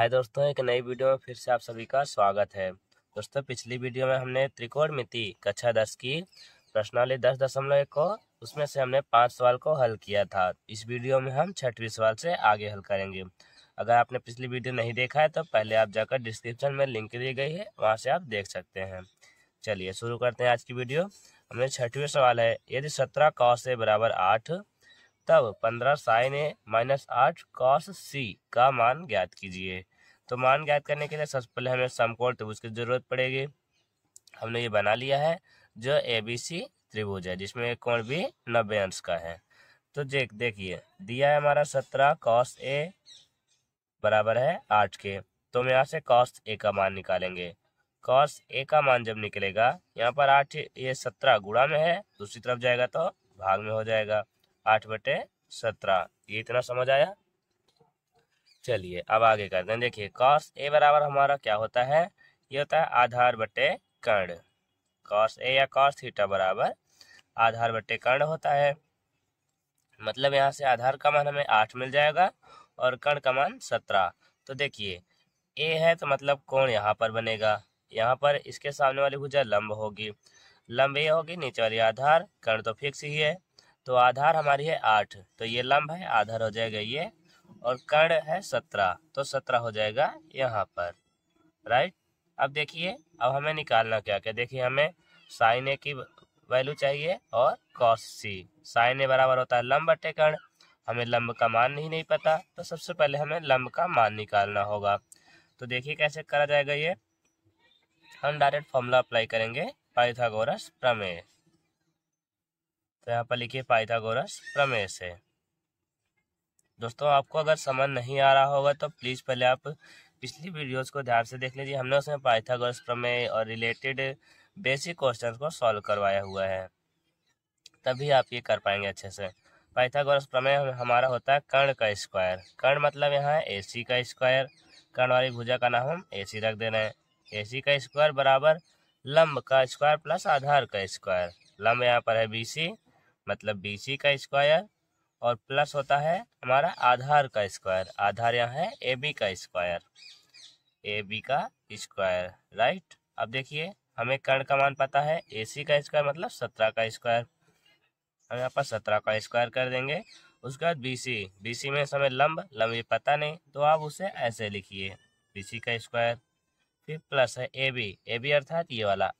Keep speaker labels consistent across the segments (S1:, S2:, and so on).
S1: हाय दोस्तों एक नई वीडियो में फिर से आप सभी का स्वागत है दोस्तों पिछली वीडियो में हमने त्रिकोण मिति कक्षा दस की प्रश्नावली दस दशमलव एक को उसमें से हमने पांच सवाल को हल किया था इस वीडियो में हम छठवीं सवाल से आगे हल करेंगे अगर आपने पिछली वीडियो नहीं देखा है तो पहले आप जाकर डिस्क्रिप्शन में लिंक दी गई है वहाँ से आप देख सकते हैं चलिए शुरू करते हैं आज की वीडियो हमने छठवें सवाल है यदि सत्रह कॉस से बराबर आठ तब पंद्रह साइन ए माइनस आठ कॉस सी का मान ज्ञात कीजिए तो मान ज्ञात करने के लिए सबसे पहले हमें समकोण त्रिभुज की जरूरत पड़ेगी हमने ये बना लिया है जो ए बी सी त्रिभुज है जिसमें एक कोण भी नब्बे अंश का है तो देख देखिए दिया है हमारा सत्रह कॉस ए बराबर है आठ के तो हम यहाँ से कॉस ए का मान निकालेंगे कॉस ए का मान जब निकलेगा यहाँ पर आठ ये सत्रह गुड़ा में है दूसरी तरफ जाएगा तो भाग में हो जाएगा आठ बटे सत्रह ये इतना समझ आया चलिए अब आगे करते हैं देखिए कॉस ए बराबर हमारा क्या होता है ये होता है आधार बटे कर्ण कॉस ए या कॉस थीटा बराबर आधार बटे कर्ण होता है मतलब यहाँ से आधार का मान हमें आठ मिल जाएगा और कर्ण का मान सत्रह तो देखिए ए है तो मतलब कोण यहाँ पर बनेगा यहाँ पर इसके सामने वाली भुजा लंब होगी लंब ये होगी नीचे वाली आधार कर्ण तो फिक्स ही है तो आधार हमारी है आठ तो ये लंब है आधार हो जाएगा ये और कर्ण है सत्रह तो सत्रह हो जाएगा यहाँ पर राइट अब देखिए अब हमें निकालना क्या क्या देखिए हमें साइन ए की वैल्यू चाहिए और कॉस सी साइन ए बराबर होता है लंब बटे कर्ण हमें लंब का मान ही नहीं पता तो सबसे पहले हमें लंब का मान निकालना होगा तो देखिए कैसे करा जाएगा ये हम डायरेक्ट फॉर्मूला अप्लाई करेंगे पाइथागोरस प्रमेय तो यहाँ पर लिखिए पाइथागोरस प्रमेय से दोस्तों आपको अगर समझ नहीं आ रहा होगा तो प्लीज़ पहले आप पिछली वीडियोस को ध्यान से देख लीजिए हमने उसमें पाइथागोरस प्रमेय और रिलेटेड बेसिक क्वेश्चन को सॉल्व करवाया हुआ है तभी आप ये कर पाएंगे अच्छे से पाइथागोरस प्रमेय हमारा होता है कर्ण का स्क्वायर कर्ण मतलब यहाँ है ए का स्क्वायर कर्ण वाली भुजा का नाम हम ए रख दे रहे हैं ए का स्क्वायर बराबर लंब का स्क्वायर प्लस आधार का स्क्वायर लंब यहाँ पर है बी मतलब बी का स्क्वायर और प्लस होता है हमारा आधार का स्क्वायर आधार यहाँ है ए बी का स्क्वायर ए बी का स्क्वायर राइट अब देखिए हमें कर्ण का मान पता है ए सी का स्क्वायर मतलब सत्रह का स्क्वायर हम यहाँ पर सत्रह का स्क्वायर कर देंगे उसके बाद बी सी बी सी में समय लंब लंब ये पता नहीं तो आप उसे ऐसे लिखिए बी सी का स्क्वायर फिर प्लस है ए बी ए बी अर्थात ये वाला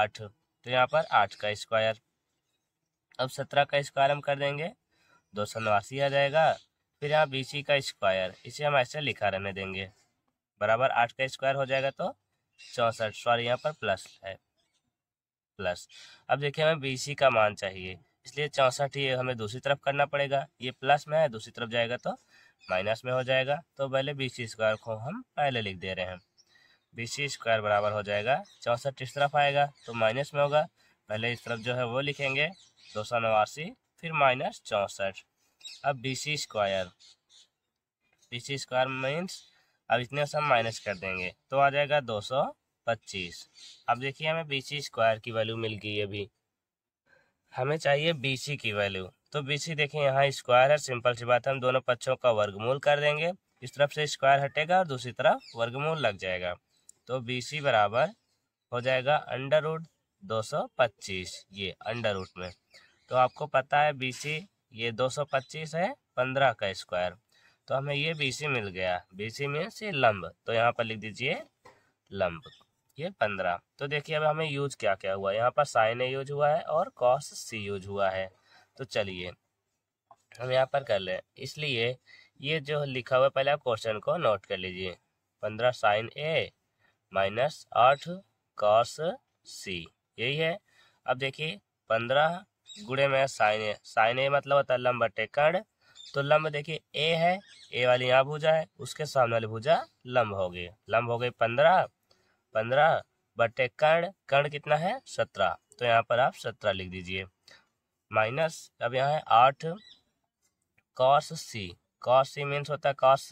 S1: आठ तो यहाँ पर आठ का स्क्वायर अब सत्रह का स्क्वायर हम कर देंगे दो सौ नवासी आ जाएगा फिर यहाँ बी सी का स्क्वायर इसे हम ऐसे लिखा रहने देंगे बराबर आठ का स्क्वायर हो जाएगा तो चौंसठ सॉरी यहाँ पर प्लस है प्लस अब देखिए हमें बी सी का मान चाहिए इसलिए चौंसठ ये हमें दूसरी तरफ करना पड़ेगा ये प्लस में है दूसरी तरफ जाएगा तो माइनस में हो जाएगा तो पहले बी सी स्क्वायर को हम पहले लिख दे रहे हैं बी सी स्क्वायर बराबर हो जाएगा चौंसठ इस तरफ आएगा तो माइनस में होगा पहले इस तरफ जो है वो लिखेंगे दो सौ नवासी फिर माइनस चौंसठ अब D C square D C square means अब इतने से हम माइनस कर देंगे तो आ जाएगा दो सौ पच्चीस अब देखिए हमें बी सी स्क्वायर की वैल्यू मिल गई अभी हमें चाहिए बी सी की वैल्यू तो बी सी देखिए यहाँ स्क्वायर है सिंपल सी बात है हम दोनों पक्षों का वर्गमूल कर देंगे इस तरफ से स्क्वायर हटेगा और दूसरी तरफ वर्गमूल लग जाएगा तो बी सी बराबर हो जाएगा अंडर रूट दो सौ पच्चीस ये अंडर रूट में तो आपको पता है बी सी ये दो सौ पच्चीस है पंद्रह का स्क्वायर तो हमें ये बी सी मिल गया बी सी मीन्स ये लंब तो यहाँ पर लिख दीजिए लंब ये पंद्रह तो देखिए अब हमें यूज क्या क्या हुआ यहाँ पर साइन ए यूज हुआ है और कॉस सी यूज हुआ है तो चलिए हम यहाँ पर कर लें इसलिए ये जो लिखा हुआ पहले आप क्वेश्चन को नोट कर लीजिए पंद्रह साइन ए माइनस आठ कॉस सी यही है अब देखिए पंद्रह गुड़े में साइन ए साइन ए मतलब होता है लंब बटे कर्ण तो लंब देखिए ए है ए वाली यहाँ भुजा है उसके सामने वाली भुजा लंब हो गई लंब हो गई पंद्रह पंद्रह बटे कर्ण कर्ण कितना है सत्रह तो यहाँ पर आप सत्रह लिख दीजिए माइनस अब यहाँ है आठ cos C cos C means होता है कॉस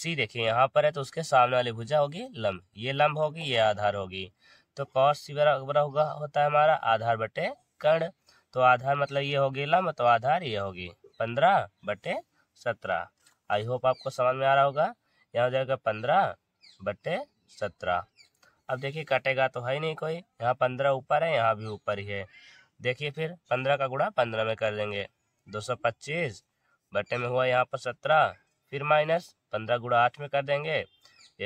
S1: सी देखिए यहाँ पर है तो उसके सामने वाली भुजा होगी लंब ये लंब होगी ये आधार होगी तो कॉस सी बराबर होगा होता है हमारा आधार बटे कर्ण तो आधार मतलब ये हो गया मतलब तो आधार ये होगी पंद्रह बटे सत्रह आई होप आपको समझ में आ रहा होगा यहाँ हो जाएगा पंद्रह बटे सत्रह अब देखिए कटेगा तो है ही नहीं कोई यहाँ पंद्रह ऊपर है यहाँ भी ऊपर ही है देखिए फिर पंद्रह का गुड़ा पंद्रह में कर देंगे दो सौ पच्चीस बटे में हुआ यहाँ पर सत्रह फिर माइनस पंद्रह गुड़ा आठ में कर देंगे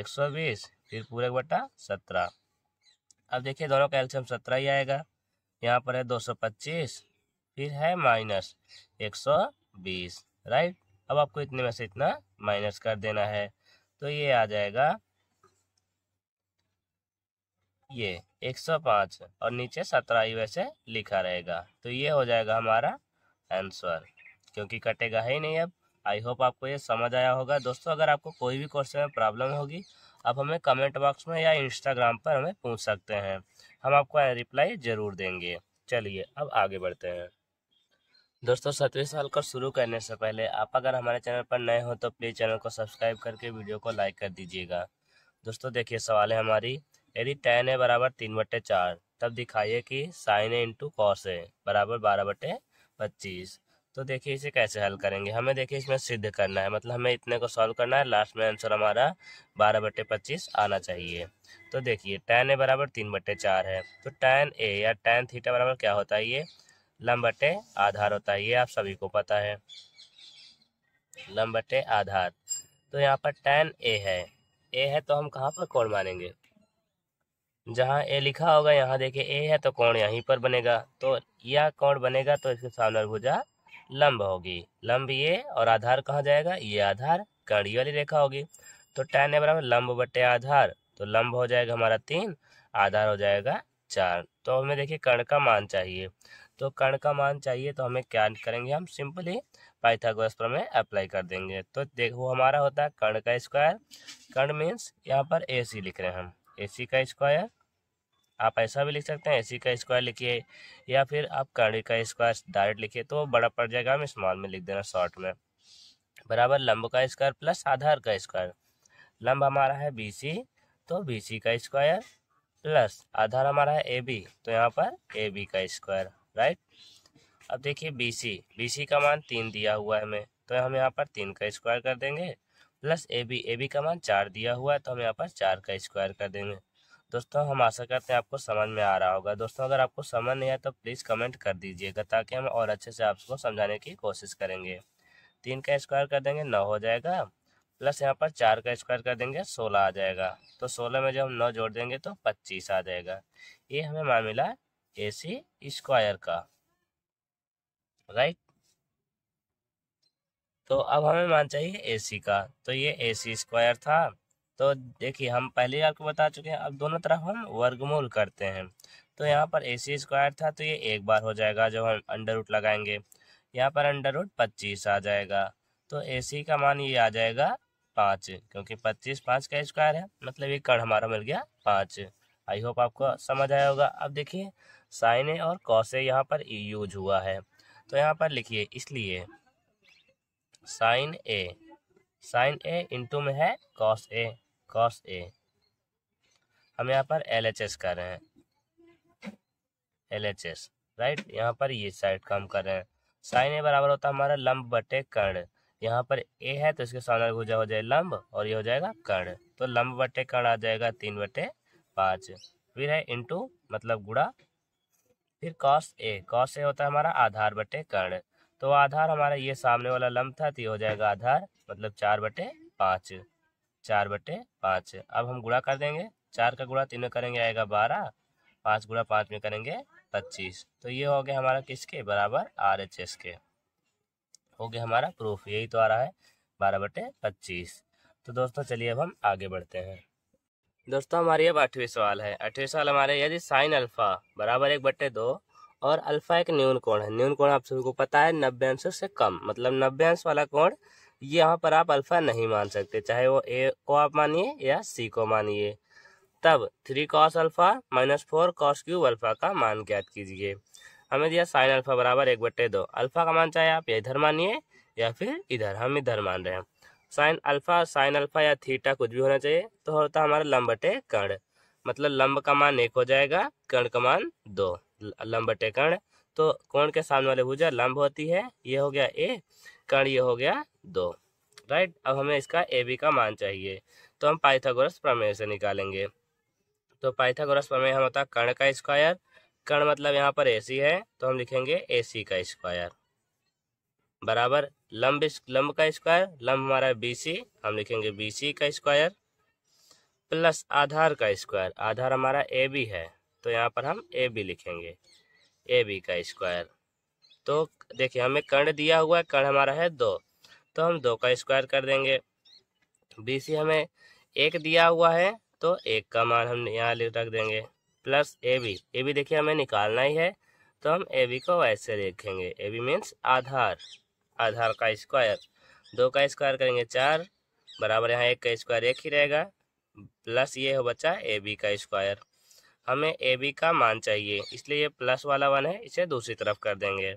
S1: एक सौ बीस फिर पूरे बटा सत्रह अब देखिए दोनों का एल्शियम सत्रह ही आएगा यहाँ पर है 225 फिर है माइनस 120 राइट अब आपको इतने में से इतना माइनस कर देना है तो ये आ जाएगा ये 105 और नीचे सत्रह ही वैसे लिखा रहेगा तो ये हो जाएगा हमारा आंसर क्योंकि कटेगा ही नहीं अब आई होप आपको ये समझ आया होगा दोस्तों अगर आपको कोई भी क्वेश्चन में प्रॉब्लम होगी आप हमें कमेंट बॉक्स में या इंस्टाग्राम पर हमें पूछ सकते हैं हम आपको रिप्लाई ज़रूर देंगे चलिए अब आगे बढ़ते हैं दोस्तों सत्रह साल को शुरू करने से पहले आप अगर हमारे चैनल पर नए हो तो प्लीज़ चैनल को सब्सक्राइब करके वीडियो को लाइक कर दीजिएगा दोस्तों देखिए सवाल है हमारी यदि टेन है बराबर तीन बट्टे चार तब दिखाइए कि साइन है इंटू कॉस है बराबर बारह बट्टे पच्चीस तो देखिए इसे कैसे हल करेंगे हमें देखिए इसमें सिद्ध करना है मतलब हमें इतने को सॉल्व करना है लास्ट में आंसर हमारा बारह बटे पच्चीस आना चाहिए तो देखिए टेन ए बराबर तीन बटे चार है तो टेन ए या टेन थीटा बराबर क्या होता है ये लम आधार होता है ये आप सभी को पता है लम आधार तो यहाँ पर टेन ए है ए है तो हम कहाँ पर कोण मानेंगे जहाँ ए लिखा होगा यहाँ देखिए ए है तो कोण यहीं पर बनेगा तो यह कोण बनेगा तो इसके सामने भुजा लंब होगी लंब ये और आधार कहाँ जाएगा ये आधार कड़ी वाली रेखा होगी तो टेन ए बराबर लंब बटे आधार तो लंब हो जाएगा हमारा तीन आधार हो जाएगा चार तो हमें देखिए कर्ण का मान चाहिए तो कर्ण का मान चाहिए तो हमें क्या करेंगे हम सिंपली पाइथागोरस पर में अप्लाई कर देंगे तो देख वो हमारा होता है कर्ण का स्क्वायर कर्ण मीन्स यहाँ पर ए सी लिख रहे हैं हम ए सी का स्क्वायर आप ऐसा भी लिख सकते हैं ए का स्क्वायर लिखिए या फिर आप कर्णी का स्क्वायर डायरेक्ट लिखिए तो बड़ा पड़ जाएगा हम स्मॉल में लिख देना शॉर्ट में बराबर लंब का स्क्वायर प्लस आधार का स्क्वायर लंब हमारा है बी तो बी का स्क्वायर प्लस आधार हमारा है ए तो यहाँ पर ए का स्क्वायर राइट अब देखिए बी सी बी सी का मान तीन दिया हुआ है हमें तो हम यहाँ पर तीन का स्क्वायर कर देंगे plus A B A B का मान चार दिया हुआ है तो हम यहाँ पर चार का स्क्वायर कर देंगे दोस्तों हम आशा करते हैं आपको समझ में आ रहा होगा दोस्तों अगर आपको समझ नहीं आया तो प्लीज़ कमेंट कर दीजिएगा ताकि हम और अच्छे से आपको समझाने की कोशिश करेंगे तीन का स्क्वायर कर देंगे नौ हो जाएगा प्लस यहाँ पर चार का स्क्वायर कर देंगे सोलह आ जाएगा तो सोलह में जब हम नौ जोड़ देंगे तो पच्चीस आ जाएगा ये हमें मान मिला ए सी स्क्वायर का राइट तो अब हमें मान चाहिए ए सी का तो ये ए सी स्क्वायर था तो देखिए हम पहले आपको बता चुके हैं अब दोनों तरफ हम वर्गमूल करते हैं तो यहाँ पर ए सी स्क्वायर था तो ये एक बार हो जाएगा जब हम अंडर रूट लगाएंगे यहाँ पर अंडर रूट पच्चीस आ जाएगा तो ए सी का मान ये आ जाएगा पाँच क्योंकि पच्चीस पाँच का स्क्वायर है मतलब ये कण हमारा मिल गया पाँच आई होप आपको समझ आया होगा अब देखिए साइन ए और कॉस ए यहाँ पर यूज हुआ है तो यहाँ पर लिखिए इसलिए sine A sine A into में है कॉस ए कॉस ए हम यहाँ पर एल एच एस कर रहे हैं एल एच एस राइट यहाँ पर ये साइड काम कर रहे हैं साइन ए बराबर होता है हमारा लंब बटे कर्ण यहाँ पर ए है तो इसके सामने गुजा हो जाए लंब और ये हो जाएगा कर्ण तो लंब बटे कर्ण आ जाएगा तीन बटे पाँच फिर है इंटू मतलब गुड़ा फिर कॉस ए कॉस ए होता है हमारा आधार बटे कर्ण तो आधार हमारा ये सामने वाला लंब था तो ये हो जाएगा आधार मतलब चार बटे पाँच चार बटे पाँच अब हम गुड़ा कर देंगे चार का गुड़ा तीनों करेंगे आएगा बारह पाँच गुड़ा पाँच में करेंगे पच्चीस तो ये हो गया हमारा किसके बराबर आर एच एस के हो गया हमारा प्रूफ यही तो आ रहा है बारह बटे पच्चीस तो दोस्तों चलिए अब हम आगे बढ़ते हैं दोस्तों हमारी अब आठवीं सवाल है आठवीं सवाल हमारे यदि साइन अल्फ़ा बराबर एक बट्टे दो और अल्फ़ा एक न्यून कोण है न्यून कोण आप सभी को पता है नब्बे अंश से कम मतलब नब्बे अंश वाला कोण यहाँ पर आप अल्फ़ा नहीं मान सकते चाहे वो ए को आप मानिए या सी को मानिए तब three cos alpha minus four cos cube alpha का मान ज्ञात कीजिए हमें दिया साइन अल्फ़ा बराबर एक बट्टे दो अल्फ़ा का मान चाहे आप इधर मानिए या फिर इधर हम इधर मान रहे हैं साइन अल्फ़ा साइन अल्फ़ा या थीटा कुछ भी होना चाहिए तो होता हमारा लम्ब बटे कर्ण मतलब लम्ब का मान एक हो जाएगा कर्ण का मान दो लम्ब बटे कर्ण तो कोण के सामने वाले भुजा लंब होती है ये हो गया ए कर्ण ये हो गया दो राइट अब हमें इसका ए बी का मान चाहिए तो हम पाइथागोरस प्रमेय से निकालेंगे तो पाइथागोरस प्रमेय हम होता है कर्ण का स्क्वायर कर्ण मतलब यहाँ पर ए सी है तो हम लिखेंगे ए सी का स्क्वायर बराबर लंब लंब का स्क्वायर लंब हमारा बी सी हम लिखेंगे बी सी का स्क्वायर प्लस आधार का स्क्वायर आधार हमारा ए बी है तो यहाँ पर हम ए बी लिखेंगे ए बी का स्क्वायर तो देखिए हमें कर्ण दिया हुआ है कर्ण हमारा है दो तो हम दो का स्क्वायर कर देंगे बी सी हमें एक दिया हुआ है तो एक का मान हम यहाँ रख देंगे plus A B A B देखिए हमें निकालना ही है तो हम ए बी को ऐसे देखेंगे ए बी मीन्स आधार आधार का स्क्वायर दो का स्क्वायर करेंगे चार बराबर यहाँ एक का स्क्वायर एक ही रहेगा प्लस ये हो बच्चा ए बी का स्क्वायर हमें ए बी का मान चाहिए इसलिए ये प्लस वाला वन है इसे दूसरी तरफ कर देंगे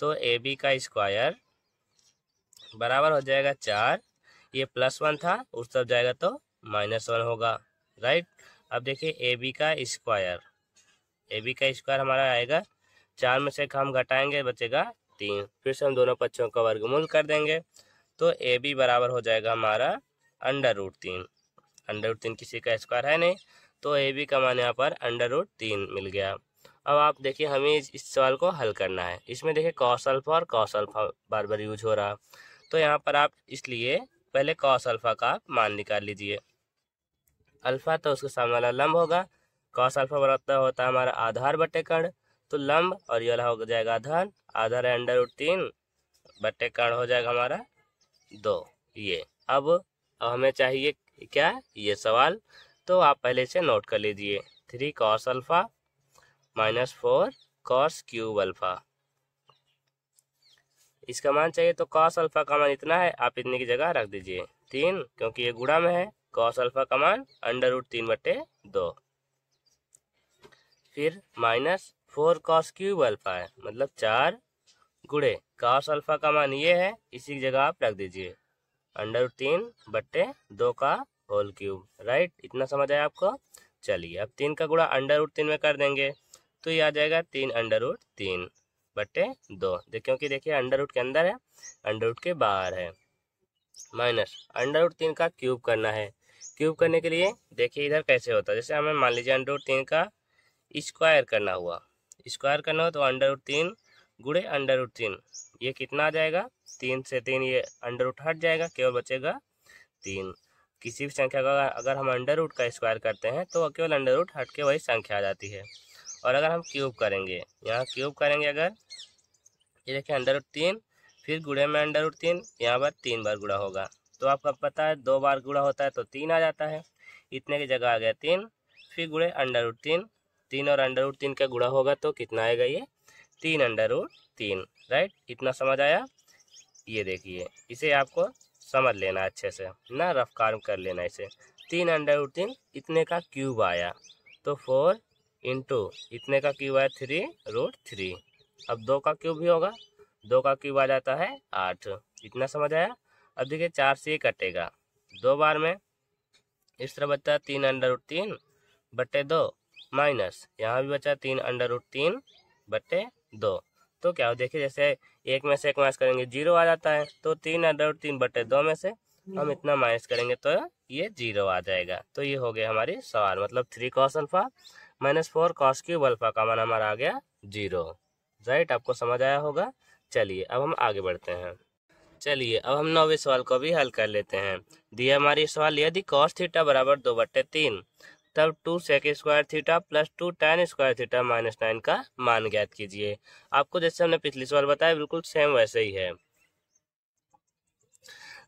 S1: तो ए बी का स्क्वायर बराबर हो जाएगा चार ये प्लस वन था उस तरफ जाएगा तो माइनस वन होगा राइट अब देखिए ए बी का स्क्वायर ए बी का स्क्वायर हमारा आएगा चार में से हम घटाएंगे बचेगा तीन फिर से हम दोनों पक्षों का वर्गमूल कर देंगे तो ए बी बराबर हो जाएगा हमारा अंडर रूट तीन अंडर रूट तीन किसी का स्क्वायर है नहीं तो ए बी का मान यहाँ पर अंडर रूट तीन मिल गया अब आप देखिए हमें इस सवाल को हल करना है इसमें देखिए कॉस अल्फा और कॉस अल्फा बार बार यूज हो रहा तो यहाँ पर आप इसलिए पहले कॉस अल्फा का आप मान निकाल लीजिए अल्फा तो उसके सामने वाला लम्ब होगा कॉस अल्फा बराबर होता है हमारा आधार बटे कर्ण तो लम्ब और ये वाला हो जाएगा आधार आधार है अंडर उड तीन बटे कर्ण हो जाएगा हमारा दो ये अब अब हमें चाहिए क्या ये सवाल तो आप पहले से नोट कर लीजिए three cos alpha minus four cos cube alpha इसका मान चाहिए तो कॉस अल्फ़ा का मान इतना है आप इतने की जगह रख दीजिए तीन क्योंकि ये गुड़ा में है कॉस अल्फ़ा का मान अंडर रूट तीन बटे दो फिर minus four cos cube alpha है मतलब चार गुड़े कॉस अल्फ़ा का मान ये है इसी की जगह आप रख दीजिए अंडर रूट तीन बट्टे दो का होल क्यूब राइट इतना समझ आया आपको चलिए अब तीन का गुड़ा अंडर रूट तीन में कर देंगे तो ये आ जाएगा तीन अंडर रूट तीन बटे दो दे, क्योंकि देखिए अंडर रूट के अंदर है अंडर रूट के बाहर है माइनस अंडर रूट तीन का क्यूब करना है क्यूब करने के लिए देखिए इधर कैसे होता है जैसे हमें मान लीजिए अंडर रूट तीन का स्क्वायर करना हुआ स्क्वायर करना हो तो अंडर रूट तीन गुड़े अंडर रूट तीन ये कितना आ जाएगा तीन से तीन ये अंडर रूट हट जाएगा केवल बचेगा तीन किसी भी संख्या का अगर हम अंडर रूट का स्क्वायर करते हैं तो केवल अंडर रूट हट के वही संख्या आ जाती है और अगर हम क्यूब करेंगे यहाँ क्यूब करेंगे अगर ये देखिए अंडर उड तीन फिर गुड़े में अंडर उड तीन यहाँ पर तीन बार गुड़ा होगा तो आपका पता है दो बार गुड़ा होता है तो तीन आ जाता है इतने की जगह आ गया तीन फिर गुड़े अंडर उड तीन तीन और अंडर उड तीन का गुड़ा होगा तो कितना आएगा ये तीन अंडर उड तीन राइट इतना समझ आया ये देखिए इसे आपको समझ लेना अच्छे से ना रफ कार्म कर लेना इसे तीन अंडर उड तीन इतने का क्यूब आया तो फोर इंटू इतने का क्यूब आया थ्री रूट थ्री अब दो का क्यूब भी होगा दो का क्यूब आ जाता है आठ इतना समझ आया अब देखिए चार से ये कटेगा दो बार में इस तरह बचता है तीन अंडर रूट तीन बटे दो माइनस यहाँ भी बचा तीन अंडर रूट तीन बटे दो तो क्या हो देखिए जैसे एक में से एक माइनस करेंगे जीरो आ जाता है तो तीन अंडर रूट तीन बटे दो में से हम इतना माइनस करेंगे तो ये जीरो आ जाएगा तो ये हो गया हमारी सवाल मतलब three cos alpha minus four cos cube alpha का मान हमारा आ गया जीरो राइट आपको समझ आया होगा चलिए अब हम आगे बढ़ते हैं चलिए अब हम नौवे सवाल को भी हल कर लेते हैं दिया हमारी सवाल यदि कॉस थीटा बराबर दो बट्टे तीन तब two sec square theta plus two tan square theta minus nine का मान ज्ञात कीजिए आपको जैसे हमने पिछली सवाल बताया बिल्कुल सेम वैसे ही है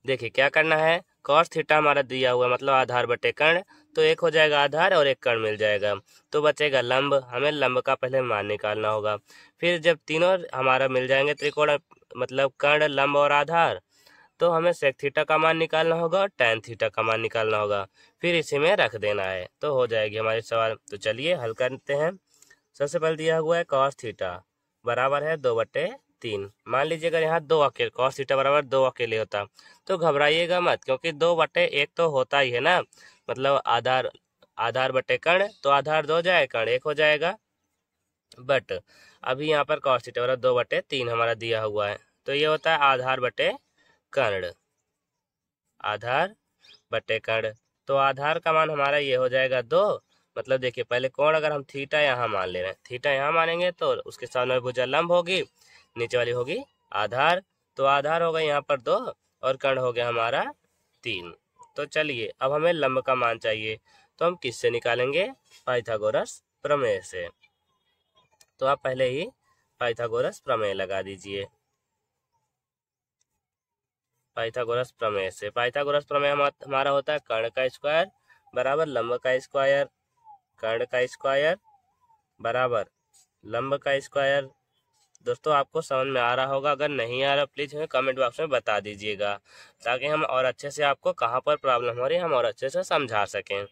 S1: देखिए क्या करना है कॉस थीटा हमारा दिया हुआ मतलब आधार बटे कर्ण तो एक हो जाएगा आधार और एक कर्ण मिल जाएगा तो बचेगा लंब हमें लंब का पहले मान निकालना होगा फिर जब तीनों हमारा मिल जाएंगे त्रिकोण तो मतलब कर्ण लंब और आधार तो हमें सेक थीटा का मान निकालना होगा और टेन थीटा का मान निकालना होगा फिर इसी में रख देना है तो हो जाएगी हमारे सवाल तो चलिए हल करते हैं सबसे पहले दिया हुआ है कॉस थीटा बराबर है दो बटे तीन मान लीजिए अगर यहाँ दो अकेले कॉस थीटा बराबर दो अकेले होता तो घबराइएगा मत क्योंकि दो बटे एक तो होता ही है ना मतलब आधार आधार बटे कर्ण तो आधार दो जाए कर्ण एक हो जाएगा बट अभी यहाँ पर कॉस थीटा बराबर दो बटे तीन हमारा दिया हुआ है तो ये होता है आधार बटे कर्ण आधार बटे कर्ण तो आधार का मान हमारा ये हो जाएगा दो मतलब देखिए पहले कोण अगर हम थीटा यहाँ मान ले रहे हैं थीटा यहाँ मानेंगे तो उसके सामने में भुजा लंब होगी नीचे वाली होगी आधार तो आधार होगा यहाँ पर दो और कर्ण हो गया हमारा तीन तो चलिए अब हमें लंब का मान चाहिए तो हम किससे निकालेंगे पाइथागोरस प्रमेय से तो आप पहले ही पाइथागोरस प्रमेय लगा दीजिए पाइथागोरस प्रमेय से पाइथागोरस प्रमेय हमारा होता है कर्ण का स्क्वायर बराबर लंब का स्क्वायर कर्ण का स्क्वायर बराबर लंब का स्क्वायर दोस्तों आपको समझ में आ रहा होगा अगर नहीं आ रहा प्लीज़ हमें कमेंट बॉक्स में बता दीजिएगा ताकि हम और अच्छे से आपको कहाँ पर प्रॉब्लम हो रही है हम और अच्छे से समझा सकें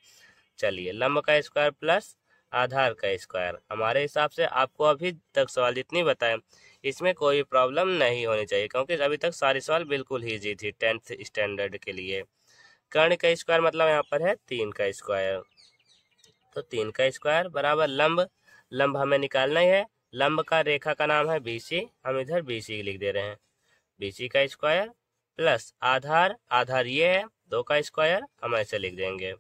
S1: चलिए लंब का स्क्वायर प्लस आधार का स्क्वायर हमारे हिसाब से आपको अभी तक सवाल जितनी बताएं इसमें कोई प्रॉब्लम नहीं होनी चाहिए क्योंकि अभी तक सारे सवाल बिल्कुल ही जी थी टेंथ स्टैंडर्ड के लिए कर्ण का स्क्वायर मतलब यहाँ पर है तीन का स्क्वायर तो तीन का स्क्वायर बराबर लंब लंब हमें निकालना ही है लंब का रेखा का नाम है बीसी हम इधर बीसी लिख दे रहे हैं बीसी का स्क्वायर प्लस आधार आधार ये है दो का स्क्वायर हम ऐसे लिख देंगे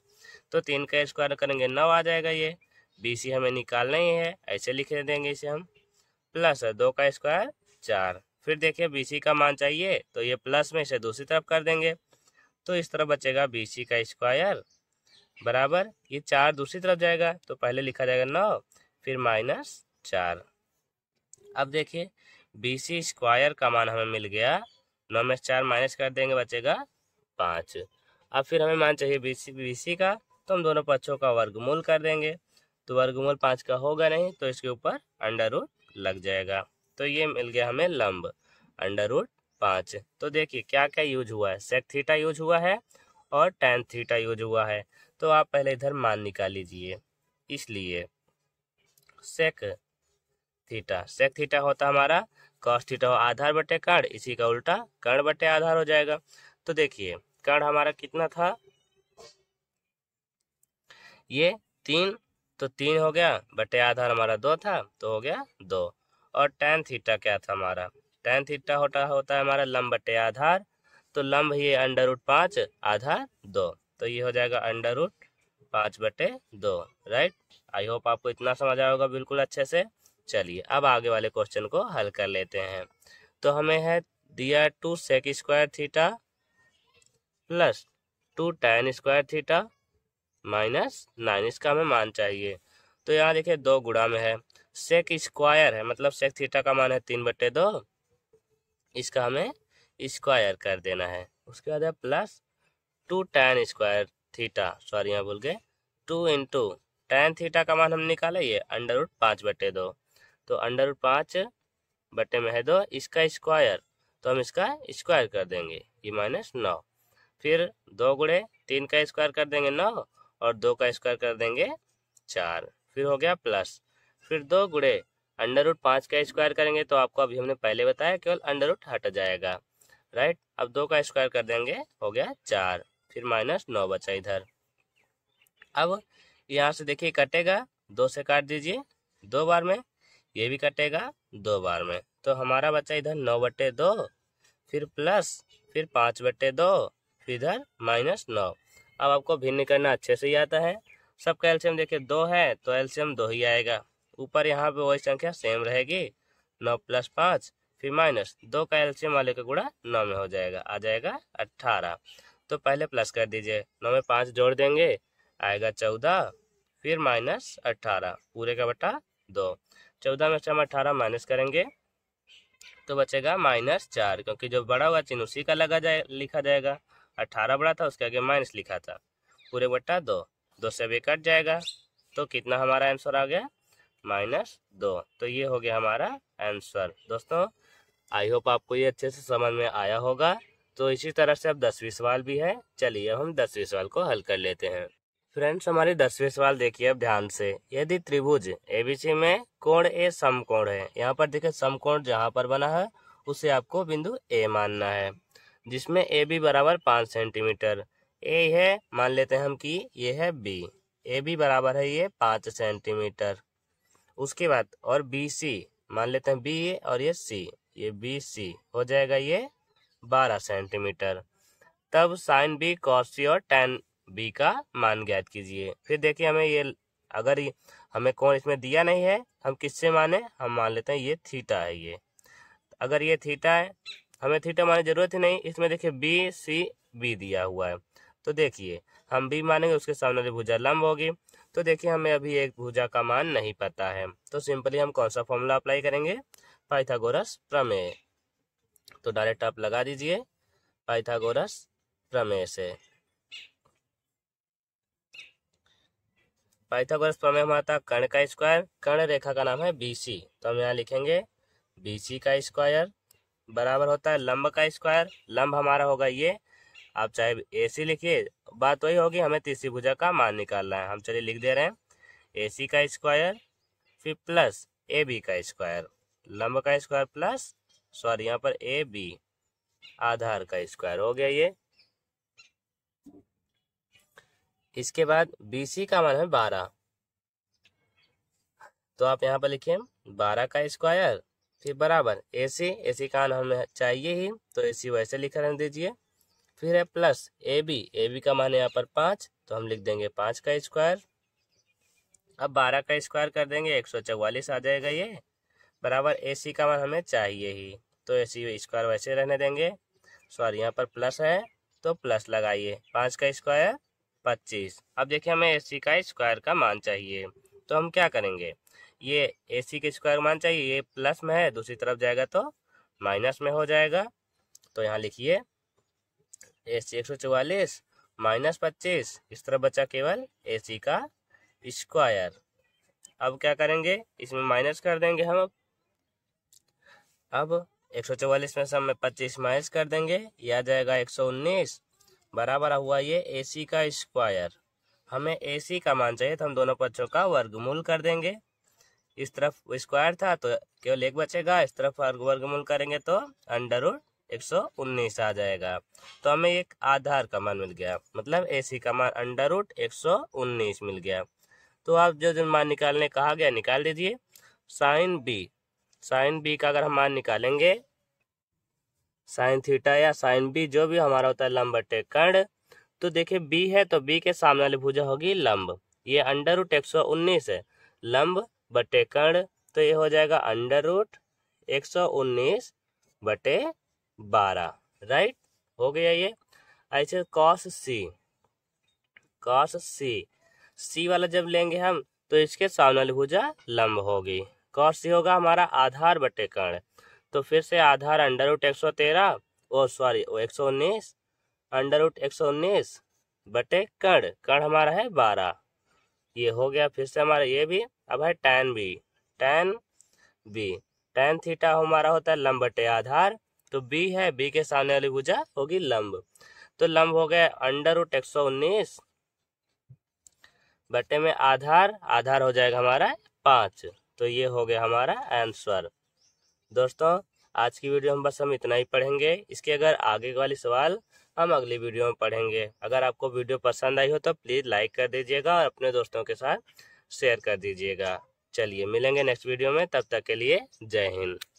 S1: तो तीन का स्क्वायर करेंगे नौ आ जाएगा ये बीसी हमें निकालना ही है ऐसे लिख देंगे इसे हम प्लस दो का स्क्वायर चार फिर देखिए बीसी का मान चाहिए तो ये प्लस में इसे दूसरी तरफ कर देंगे तो इस तरफ बचेगा बीसी का स्क्वायर बराबर ये चार दूसरी तरफ जाएगा तो पहले लिखा जाएगा नौ फिर माइनस चार अब देखिए बी सी स्क्वायर का मान हमें मिल गया नौ में चार माइनस कर देंगे बचेगा पाँच अब फिर हमें मान चाहिए बी सी बी सी का तो हम दोनों पक्षों का वर्गमूल कर देंगे तो वर्गमूल पाँच का होगा नहीं तो इसके ऊपर अंडर रूट लग जाएगा तो ये मिल गया हमें लंब अंडर रूट पाँच तो देखिए क्या क्या यूज हुआ है सेक थीटा यूज हुआ है और टेन थीटा यूज हुआ है तो आप पहले इधर मान निकाल लीजिए इसलिए सेक थीटा सेक थीटा होता हमारा कॉस थीटा हो आधार बटे कर्ण इसी का उल्टा कर्ण बटे आधार हो जाएगा तो देखिए कर्ण हमारा कितना था ये तीन तो तीन हो गया बटे आधार हमारा दो था तो हो गया दो और टेन थीटा क्या था हमारा टेन थीटा होता होता है हमारा लंब बटे आधार तो लंब ये अंडर रूट पाँच आधार दो तो ये हो जाएगा अंडर रूट पाँच बटे दो राइट आई होप आपको इतना समझ आया होगा बिल्कुल अच्छे से चलिए अब आगे वाले क्वेश्चन को हल कर लेते हैं तो हमें है दिया two sec square theta plus two tan square theta minus nine इसका हमें मान चाहिए तो यहाँ देखिए दो गुड़ा में है सेक स्क्वायर है मतलब सेक थीटा का मान है तीन बट्टे दो इसका हमें स्क्वायर कर देना है उसके बाद है plus two tan square theta sorry यहाँ बोल गए टू इंटू टेन थीटा का मान हम निकाले ये अंडर रूट पाँच बटे दो तो अंडर पाँच बटे में है दो इसका स्क्वायर तो हम इसका स्क्वायर कर देंगे ये माइनस नौ फिर दो गुड़े तीन का स्क्वायर कर देंगे नौ और दो का स्क्वायर कर देंगे चार फिर हो गया प्लस फिर दो गुड़े अंडर रूट पाँच का स्क्वायर करेंगे तो आपको अभी हमने पहले बताया केवल अंडर रूट हट जाएगा राइट अब दो का स्क्वायर कर देंगे हो गया चार फिर माइनस नौ बचा इधर अब यहाँ से देखिए कटेगा दो से काट दीजिए दो बार में ये भी कटेगा दो बार में तो हमारा बच्चा इधर नौ बटे दो फिर प्लस फिर पाँच बटे दो फिर इधर माइनस नौ अब आपको भिन्न करना अच्छे से ही आता है सबका एल्शियम देखिए दो है तो एल्शियम दो ही आएगा ऊपर यहाँ पे वही संख्या सेम रहेगी नौ प्लस पाँच फिर माइनस दो का एल्शियम वाले का गुड़ा नौ में हो जाएगा आ जाएगा अट्ठारह तो पहले प्लस कर दीजिए नौ में पाँच जोड़ देंगे आएगा चौदह फिर माइनस अट्ठारह पूरे का बटा दो चौदह में से हम अठारह माइनस करेंगे तो बचेगा माइनस चार क्योंकि जो बड़ा हुआ चिन्ह उसी का लगा जाए लिखा जाएगा अट्ठारह बड़ा था उसके आगे माइनस लिखा था पूरे बट्टा दो दो से भी कट जाएगा तो कितना हमारा आंसर आ गया माइनस दो तो ये हो गया हमारा आंसर दोस्तों आई होप आपको ये अच्छे से समझ में आया होगा तो इसी तरह से अब दसवीं सवाल भी है चलिए हम दसवीं सवाल को हल कर लेते हैं फ्रेंड्स हमारे दसवें सवाल देखिए अब ध्यान से यदि त्रिभुज एबीसी में कोण ए समकोण है यहाँ पर देखिए समकोण जहाँ पर बना है उसे आपको बिंदु ए मानना है जिसमें ए बी बराबर पाँच सेंटीमीटर ए है मान लेते हैं हम कि ये है बी ए बी बराबर है ये पाँच सेंटीमीटर उसके बाद और बी सी मान लेते हैं बी और ये सी ये बी सी हो जाएगा ये बारह सेंटीमीटर तब साइन बी कॉस सी और टेन बी का मान ज्ञात कीजिए फिर देखिए हमें ये अगर ये, हमें कौन इसमें दिया नहीं है हम किससे माने हम मान लेते हैं ये थीटा है ये अगर ये थीटा है हमें थीटा माने जरूरत ही नहीं इसमें देखिए बी सी बी दिया हुआ है तो देखिए हम बी मानेंगे उसके सामने वाली भुजा लंब होगी तो देखिए हमें अभी एक भुजा का मान नहीं पता है तो सिंपली हम कौन सा फॉर्मूला अप्लाई करेंगे पाइथागोरस प्रमेय तो डायरेक्ट आप लगा दीजिए पाइथागोरस प्रमेय से पाइथागोरस प्रमेय हमारा कर्ण का स्क्वायर कर्ण रेखा का नाम है बीसी तो हम यहाँ लिखेंगे बीसी का स्क्वायर बराबर होता है लंब का स्क्वायर लंब हमारा होगा ये आप चाहे ए सी लिखिए बात वही होगी हमें तीसरी भुजा का मान निकालना है हम चलिए लिख दे रहे हैं ए सी का स्क्वायर फिर प्लस ए बी का स्क्वायर लंब का स्क्वायर प्लस सॉरी यहाँ पर ए बी आधार का स्क्वायर हो गया ये इसके बाद बीसी का मान है बारह तो आप यहाँ पर लिखिए बारह का स्क्वायर फिर बराबर ए सी ए सी का हमें चाहिए ही तो ए सी वैसे लिख रहने दीजिए फिर है plus A B A B का मान यहाँ पर पाँच तो हम लिख देंगे पाँच का स्क्वायर अब बारह का स्क्वायर कर देंगे एक सौ चौवालीस आ जाएगा ये बराबर ए सी का मान हमें चाहिए ही तो ए सी स्क्वायर वैसे रहने देंगे सॉरी यहाँ पर प्लस है तो प्लस लगाइए पाँच का स्क्वायर पच्चीस अब देखिए हमें ए सी का स्क्वायर का मान चाहिए तो हम क्या करेंगे ये ए सी के स्क्वायर मान चाहिए ये प्लस में है दूसरी तरफ जाएगा तो माइनस में हो जाएगा तो यहाँ लिखिए ए सी एक सौ चौवालीस माइनस पच्चीस इस तरफ बचा केवल ए सी का स्क्वायर अब क्या करेंगे इसमें माइनस कर देंगे हम अब एक सौ चौवालीस में से हमें पच्चीस माइनस कर देंगे यह आ जाएगा एक सौ उन्नीस बराबर हुआ ये ए सी का स्क्वायर हमें ए सी का मान चाहिए तो हम दोनों पक्षों का वर्गमूल कर देंगे इस तरफ स्क्वायर था तो केवल एक बचेगा इस तरफ वर्गमूल करेंगे तो अंडर उड एक सौ उन्नीस आ जाएगा तो हमें एक आधार का मान मिल गया मतलब ए सी का मान अंडर उड एक सौ उन्नीस मिल गया तो आप जो जो मान निकालने कहा गया निकाल दीजिए साइन बी साइन बी का अगर हम मान निकालेंगे साइन थीटा या साइन बी जो भी हमारा होता है लंब अटे कर्ण तो देखिए बी है तो बी के सामने वाली भुजा होगी लंब ये अंडर रूट एक सौ उन्नीस है लंब बटे कर्ण तो ये हो जाएगा अंडर रूट एक सौ उन्नीस बटे बारह राइट हो गया ये ऐसे कॉस सी कॉस सी सी वाला जब लेंगे हम तो इसके सामने वाली भुजा लंब होगी कॉस सी होगा हमारा आधार बटे कर्ण तो फिर से आधार अंडर उठ एक सौ तेरह ओ सॉरी ओ एक सौ उन्नीस अंडर उठ एक सौ उन्नीस बटे कड़ कड़ हमारा है बारह ये हो गया फिर से हमारा ये भी अब है tan B tan B tan theta हमारा होता है लंब बटे आधार तो बी है बी के सामने वाली भुजा होगी लंब तो लंब हो गया अंडर उठ एक सौ उन्नीस बटे में आधार आधार हो जाएगा हमारा पांच तो ये हो गया हमारा आंसर दोस्तों आज की वीडियो हम बस हम इतना ही पढ़ेंगे इसके अगर आगे वाले सवाल हम अगली वीडियो में पढ़ेंगे अगर आपको वीडियो पसंद आई हो तो प्लीज़ लाइक कर दीजिएगा और अपने दोस्तों के साथ शेयर कर दीजिएगा चलिए मिलेंगे नेक्स्ट वीडियो में तब तक के लिए जय हिंद